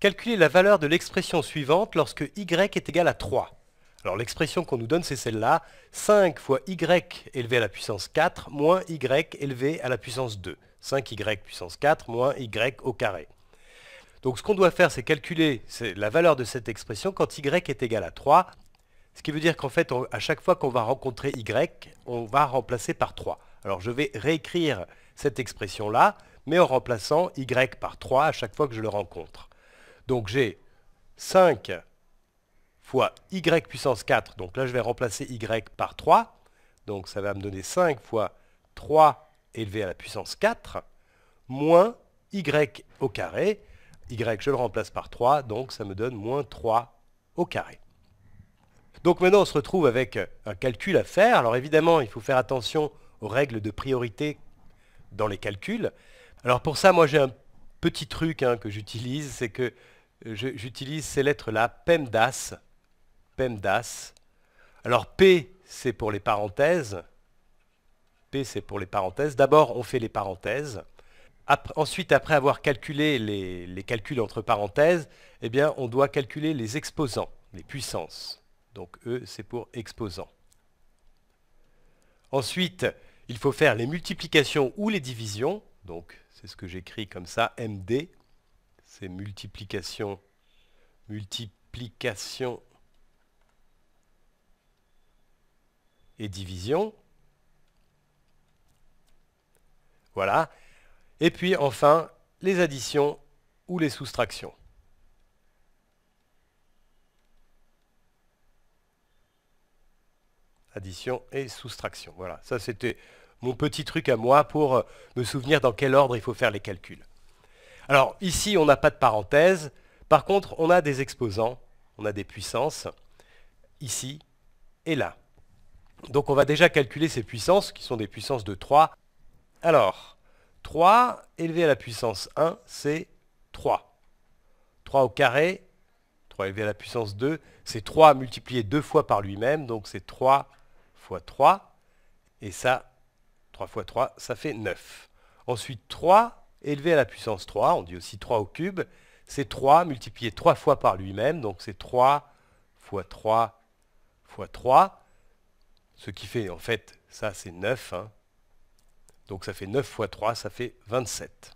Calculer la valeur de l'expression suivante lorsque y est égal à 3. Alors l'expression qu'on nous donne, c'est celle-là, 5 fois y élevé à la puissance 4 moins y élevé à la puissance 2. 5y puissance 4 moins y au carré. Donc ce qu'on doit faire, c'est calculer la valeur de cette expression quand y est égal à 3, ce qui veut dire qu'en fait, à chaque fois qu'on va rencontrer y, on va remplacer par 3. Alors je vais réécrire cette expression-là, mais en remplaçant y par 3 à chaque fois que je le rencontre. Donc j'ai 5 fois y puissance 4. Donc là, je vais remplacer y par 3. Donc ça va me donner 5 fois 3 élevé à la puissance 4 moins y au carré. y, je le remplace par 3, donc ça me donne moins 3 au carré. Donc maintenant, on se retrouve avec un calcul à faire. Alors évidemment, il faut faire attention aux règles de priorité dans les calculs. Alors pour ça, moi j'ai un petit truc hein, que j'utilise, c'est que euh, j'utilise ces lettres-là, PEMDAS. Alors P, c'est pour les parenthèses. P, c'est pour les parenthèses. D'abord, on fait les parenthèses. ensuite, après avoir calculé les, calculs entre parenthèses, eh bien, on doit calculer les exposants, les puissances. Donc E, c'est pour exposant. Ensuite, il faut faire les multiplications ou les divisions. Donc, c'est ce que j'écris comme ça, MD. C'est multiplication. Multiplication et division. Voilà. Et puis enfin, les additions ou les soustractions. Addition et soustraction. Voilà, ça c'était mon petit truc à moi pour euh, me souvenir dans quel ordre il faut faire les calculs. Alors ici, on n'a pas de parenthèse. Par contre, on a des exposants, on a des puissances, ici et là. Donc on va déjà calculer ces puissances, qui sont des puissances de 3. Alors, 3 élevé à la puissance 1, c'est 3. 3 au carré, 3 élevé à la puissance 2, c'est 3 multiplié deux fois par lui-même, donc c'est 3 fois 3. Et ça, 3 fois 3, ça fait 9. Ensuite, 3 élevé à la puissance 3, on dit aussi 3 au cube, c'est 3 multiplié 3 fois par lui-même, donc c'est 3 fois 3 fois 3, ce qui fait en fait, ça c'est 9, hein. donc ça fait 9 fois 3, ça fait 27.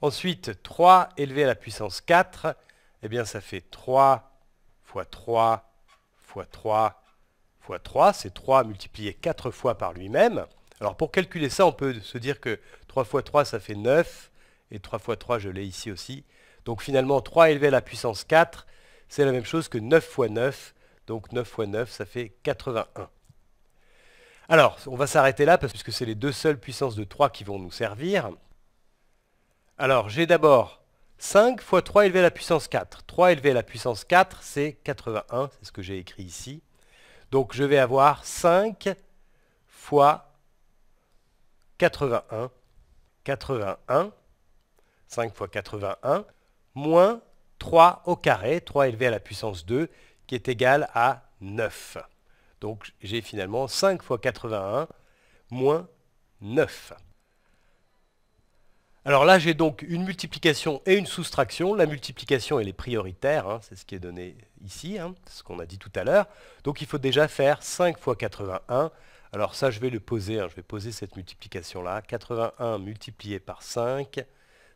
Ensuite, 3 élevé à la puissance 4, eh bien ça fait 3 fois 3 fois 3 fois 3, c'est 3 multiplié 4 fois par lui-même, alors pour calculer ça, on peut se dire que 3 fois 3, ça fait 9. Et 3 fois 3, je l'ai ici aussi. Donc finalement, 3 élevé à la puissance 4, c'est la même chose que 9 fois 9. Donc 9 fois 9, ça fait 81. Alors, on va s'arrêter là parce que c'est les deux seules puissances de 3 qui vont nous servir. Alors, j'ai d'abord 5 fois 3 élevé à la puissance 4. 3 élevé à la puissance 4, c'est 81, c'est ce que j'ai écrit ici. Donc, je vais avoir 5 fois 81. 81, 5 fois 81, moins 3 au carré, 3 élevé à la puissance 2, qui est égal à 9. Donc j'ai finalement 5 fois 81, moins 9. Alors là, j'ai donc une multiplication et une soustraction. La multiplication, elle est prioritaire, hein, c'est ce qui est donné ici, hein, ce qu'on a dit tout à l'heure. Donc il faut déjà faire 5 fois 81. Alors ça, je vais le poser, hein, je vais poser cette multiplication-là. 81 multiplié par 5.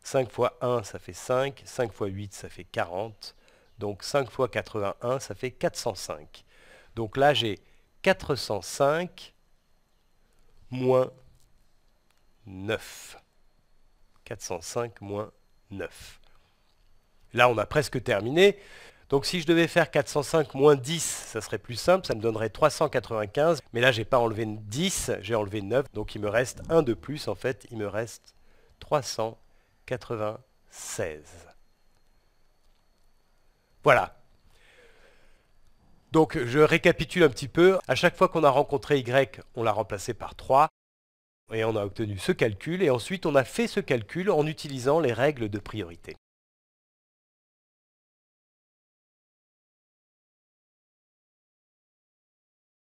5 fois 1, ça fait 5. 5 fois 8, ça fait 40. Donc 5 fois 81, ça fait 405. Donc là, j'ai 405 moins 9. 405 moins 9. Là, on a presque terminé. Donc si je devais faire 405 moins 10, ça serait plus simple, ça me donnerait 395. Mais là, je n'ai pas enlevé 10, j'ai enlevé 9. Donc il me reste 1 de plus, en fait, il me reste 396. Voilà. Donc je récapitule un petit peu. À chaque fois qu'on a rencontré Y, on l'a remplacé par 3. Et on a obtenu ce calcul, et ensuite on a fait ce calcul en utilisant les règles de priorité.